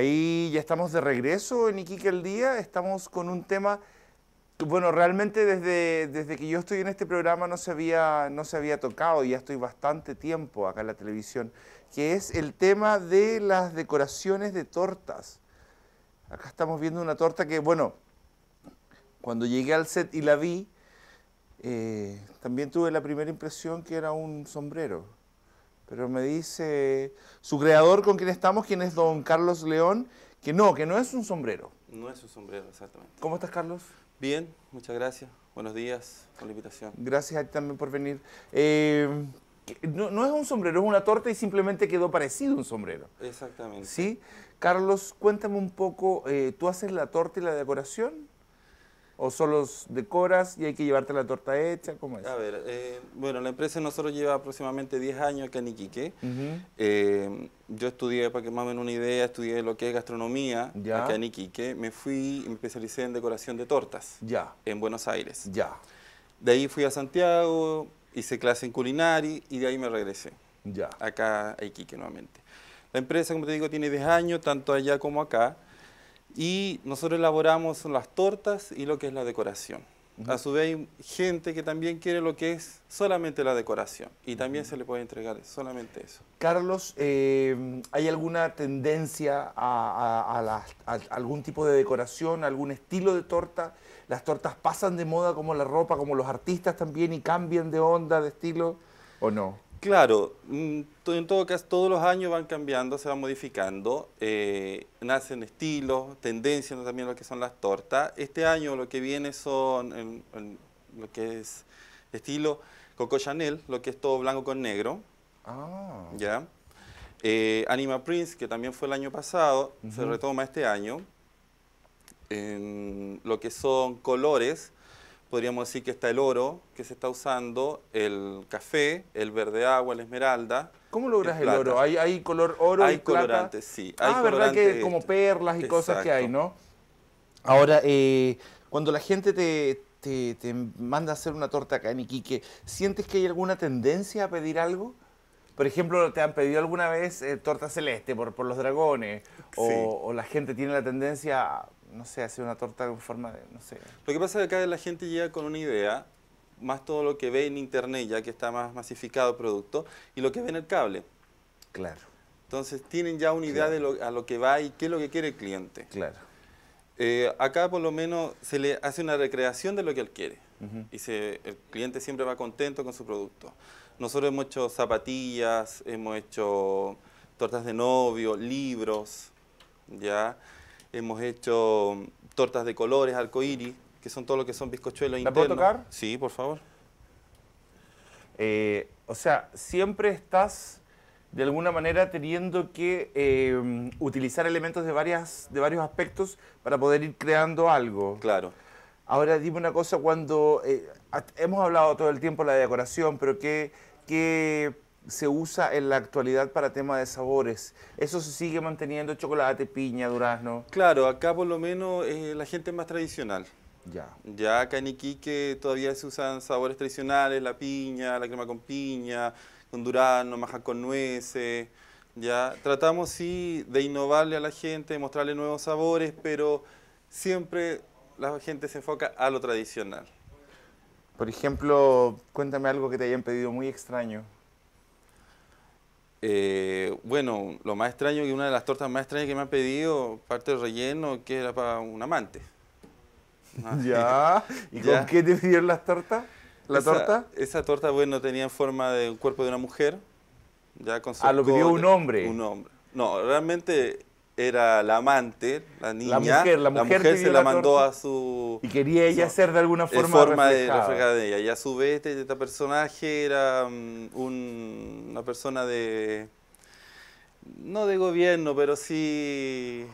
Ahí ya estamos de regreso en Iquique el Día, estamos con un tema, bueno, realmente desde, desde que yo estoy en este programa no se, había, no se había tocado, ya estoy bastante tiempo acá en la televisión, que es el tema de las decoraciones de tortas. Acá estamos viendo una torta que, bueno, cuando llegué al set y la vi, eh, también tuve la primera impresión que era un sombrero. Pero me dice su creador con quien estamos, quien es don Carlos León, que no, que no es un sombrero. No es un sombrero, exactamente. ¿Cómo estás, Carlos? Bien, muchas gracias. Buenos días por la invitación. Gracias a ti también por venir. Eh, no, es un sombrero, es una torta y simplemente quedó parecido a un sombrero. Exactamente. ¿Sí? Carlos, cuéntame un poco, eh, ¿tú haces la torta y la decoración? o solo decoras y hay que llevarte la torta hecha? ¿Cómo es? A ver, eh, bueno, la empresa nosotros lleva aproximadamente 10 años acá en Iquique. Eh, yo estudié, para que más o menos una idea, estudié lo que es gastronomía ya. acá en Iquique. Me fui, me especialicé en decoración de tortas. Ya. En Buenos Aires. Ya. De ahí fui a Santiago, hice clase en culinari y de ahí me regresé. Ya. Acá a Iquique nuevamente. La empresa, como te digo, tiene 10 años, tanto allá como acá. Y nosotros elaboramos las tortas y lo que es la decoración. A su vez hay gente que también quiere lo que es solamente la decoración y también se le puede entregar solamente eso. Carlos, eh, ¿hay alguna tendencia a, algún tipo de decoración, algún estilo de torta? ¿Las tortas pasan de moda como la ropa, como los artistas también y cambian de onda, de estilo o no? Claro, mm, en todo caso todos los años van cambiando, se van modificando, eh, nacen estilos, tendencias también lo que son las tortas. Este año lo que viene son lo que es estilo Coco Chanel, lo que es todo blanco con negro. Ah. ¿Ya? Eh, Anima Prince, que también fue el año pasado, se retoma este año. lo que son colores, podríamos decir que está el oro que se está usando, el café, el verde agua, la esmeralda. ¿Cómo logras el, oro? ¿Hay, ¿Hay, color oro hay y plata? colorantes, sí. ah, verdad que como perlas y cosas que hay, ¿no? Ahora, eh, cuando la gente te, manda a hacer una torta acá en Iquique, ¿sientes que hay alguna tendencia a pedir algo? Por ejemplo, ¿te han pedido alguna vez eh, torta celeste por, por los dragones? O, o la gente tiene la tendencia a no sé, hacer una torta en forma de, no sé. Lo que pasa es que acá la gente llega con una idea, más todo lo que ve en internet, ya que está más masificado el producto, y lo que ve en el cable. Claro. Entonces tienen ya una idea de a lo que va y qué es lo que quiere el cliente. Claro. Eh, acá por lo menos se le hace una recreación de lo que él quiere. Y se, el cliente siempre va contento con su producto. Nosotros hemos hecho zapatillas, hemos hecho tortas de novio, libros, ¿ya? hemos hecho tortas de colores, arcoíris, que son todo lo que son bizcochuelos ¿La puedo tocar? Sí, por favor. Eh, o sea, siempre estás de alguna manera teniendo que eh, utilizar elementos de, varias, de varios aspectos para poder ir creando algo. Claro. Ahora dime una cosa, cuando eh, hemos hablado todo el tiempo de la decoración, pero ¿qué, qué se usa en la actualidad para temas de sabores. Eso se sigue manteniendo, chocolate, piña, durazno. Claro, acá por lo menos la gente es más tradicional. Ya. Ya acá en Iquique todavía se usan sabores tradicionales, la piña, la crema con piña, con durazno, maja con nueces. Ya tratamos sí de innovarle a la gente, de mostrarle nuevos sabores, pero siempre la gente se enfoca a lo tradicional. Por ejemplo, cuéntame algo que te hayan pedido muy extraño. Eh, bueno, lo más extraño, que una de las tortas más extrañas que me han pedido, parte del relleno, que era para un amante. Ah, ¿Ya? ¿Y con qué te pidieron las tortas? ¿La torta? Esa torta, bueno, tenía forma de un cuerpo de una mujer. Ya con ah, lo pidió un hombre. Un hombre. No, realmente era la amante, la niña. La mujer, se la, mandó a su... Y quería ella ser de alguna forma, forma De, de ella. Y a su vez, este, este personaje era mm, una persona de... No de gobierno, pero sí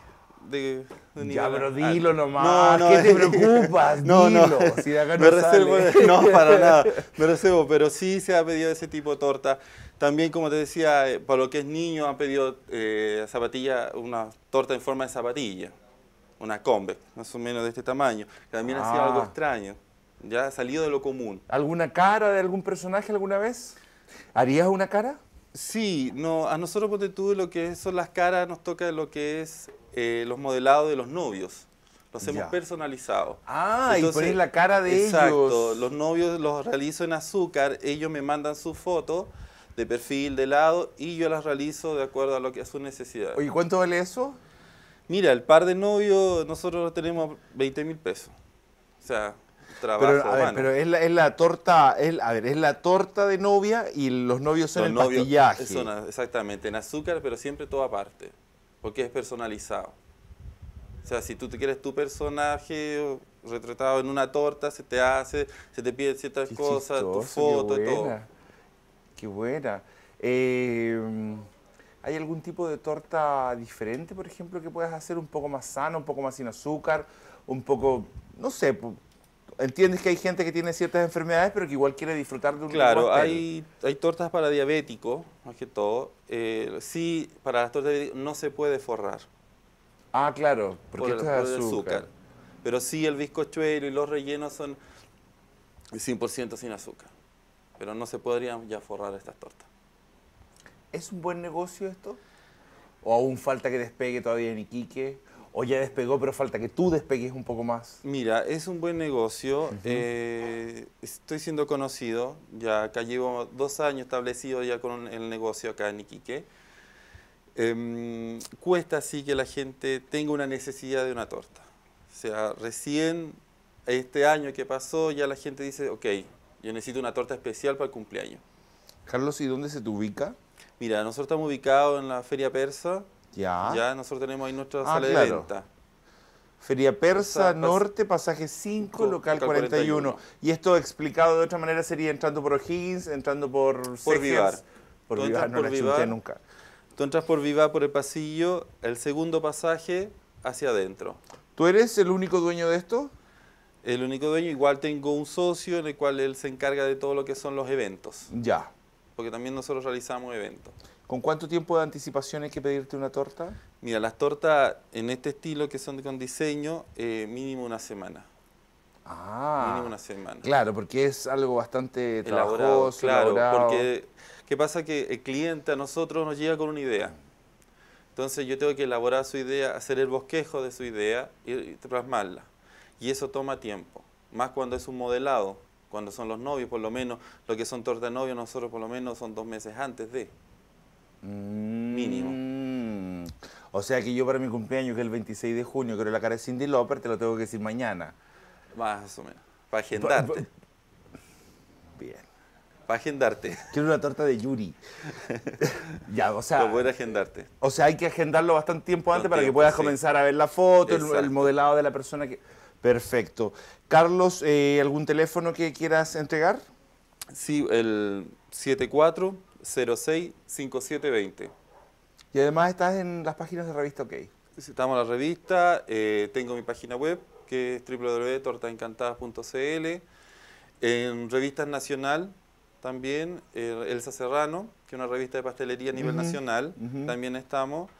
de ya, pero dilo ah, nomás. ¿Qué te eh, preocupas? No, dilo. no. Si de no, me reservo, no, para nada. Me reservo, pero sí se ha pedido ese tipo de torta. También, como te decía, eh, para lo que es niño, han pedido eh, zapatilla, una torta en forma de zapatilla. Una combe, más o menos de este tamaño. También ha sido algo ah. extraño. Ya ha salido de lo común. ¿Alguna cara de algún personaje alguna vez? ¿Harías una cara? Sí, no, a nosotros, porque tú, lo que son las caras nos toca lo que es eh, los modelados de los novios. Los hemos personalizado. Ah, y pones la cara de ellos. Exacto, los novios los realizo en azúcar, ellos me mandan su foto de perfil, de lado, y yo las realizo de acuerdo a lo que a su necesidad ¿Y cuánto vale eso? Mira, el par de novios, nosotros tenemos 20 mil pesos. O sea, trabajo. Pero, pero es, la, es la torta, es, a ver, es la torta de novia y los novios son el exactamente, en azúcar, pero siempre toda parte porque es personalizado. O sea, si tú te quieres tu personaje retratado en una torta, se te hace, se te pide ciertas cosas, tu foto, qué buena, todo. Qué buena. ¿Hay algún tipo de torta diferente, por ejemplo, que puedas hacer un poco más sano, un poco más sin azúcar, un poco, no sé, entiendes que hay gente que tiene ciertas enfermedades, pero que igual quiere disfrutar de un Claro, hay, hay tortas para diabéticos, más que todo. Eh, sí, para las tortas diabéticas no se puede forrar. Ah, claro, porque azúcar. Pero sí, el bizcochuelo y los rellenos son 100% sin azúcar. Pero no se podrían ya forrar estas tortas. ¿Es un buen negocio esto? ¿O aún falta que despegue todavía en Iquique? o ya despegó, pero falta que tú despegues un poco más? Mira, es un buen negocio. Eh, estoy siendo conocido, ya acá llevo dos años establecido ya con el negocio acá en Iquique. Em, cuesta así que la gente tenga una necesidad de una torta. O sea, recién este año que pasó, ya la gente dice, ok, yo necesito una torta especial para el cumpleaños. Carlos, ¿y dónde se te ubica? Mira, nosotros estamos ubicados en la Feria Persa, ya. Ya nosotros tenemos ahí nuestra ah, sala de venta. Feria Persa, Norte, pasaje 5, local 41. Y esto explicado de otra manera sería entrando por O'Higgins, entrando por... Por Vivar. Por Vivar, no por Vivar, nunca. Tú entras por Vivar por el pasillo, el segundo pasaje hacia adentro. ¿Tú eres el único dueño de esto? El único dueño, igual tengo un socio en el cual él se encarga de todo lo que son los eventos. Ya. Porque también nosotros realizamos eventos. ¿Con cuánto tiempo de anticipación hay que pedirte una torta? Mira, las tortas en este estilo que son con diseño, eh, mínimo una semana. Ah. Mínimo una semana. Claro, porque es algo bastante elaborado, claro, porque qué pasa que el cliente a nosotros nos llega con una idea. Entonces yo tengo que elaborar su idea, hacer el bosquejo de su idea y, plasmarla. Y eso toma tiempo, más cuando es un modelado, cuando son los novios, por lo menos, lo que son de novios, nosotros por lo menos son dos meses antes de. Mínimo. Mm. O sea que yo para mi cumpleaños, que es el 26 de junio, Quiero la cara de Cindy Loper, te lo tengo que decir mañana. Más o menos. Para agendarte. Bien. Para agendarte. Quiero una torta de Yuri. ya, o sea. Para poder agendarte. O sea, hay que agendarlo bastante tiempo antes para que puedas comenzar a ver la foto, el, modelado de la persona que. Perfecto. Carlos, eh, ¿algún teléfono que quieras entregar? Sí, el 74 065720. Y además estás en las páginas de Revista OK. Estamos en la revista, eh, tengo mi página web que es www.tortaencantadas.cl. En revistas nacional también, eh, Elsa Serrano, que es una revista de pastelería a nivel nacional, también estamos.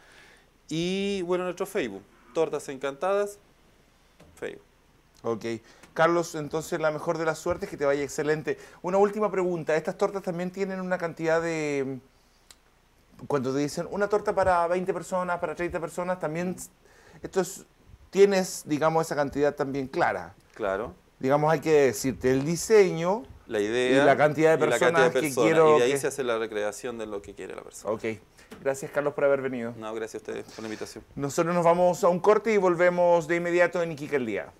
Y bueno, nuestro Facebook, Tortas Encantadas, Facebook. Ok. Carlos, entonces la mejor de las suertes, que te vaya excelente. Una última pregunta, estas tortas también tienen una cantidad de... Mm, cuando te dicen una torta para 20 personas, para 30 personas, también esto tienes, digamos, esa cantidad también clara. Claro. Digamos, hay que decirte el diseño, la idea y la cantidad de personas, que quiero. Y ahí se hace la recreación de lo que quiere la persona. Ok. Gracias, Carlos, por haber venido. No, gracias a ustedes por la invitación. Nosotros nos vamos a un corte y volvemos de inmediato en Iquique el Día.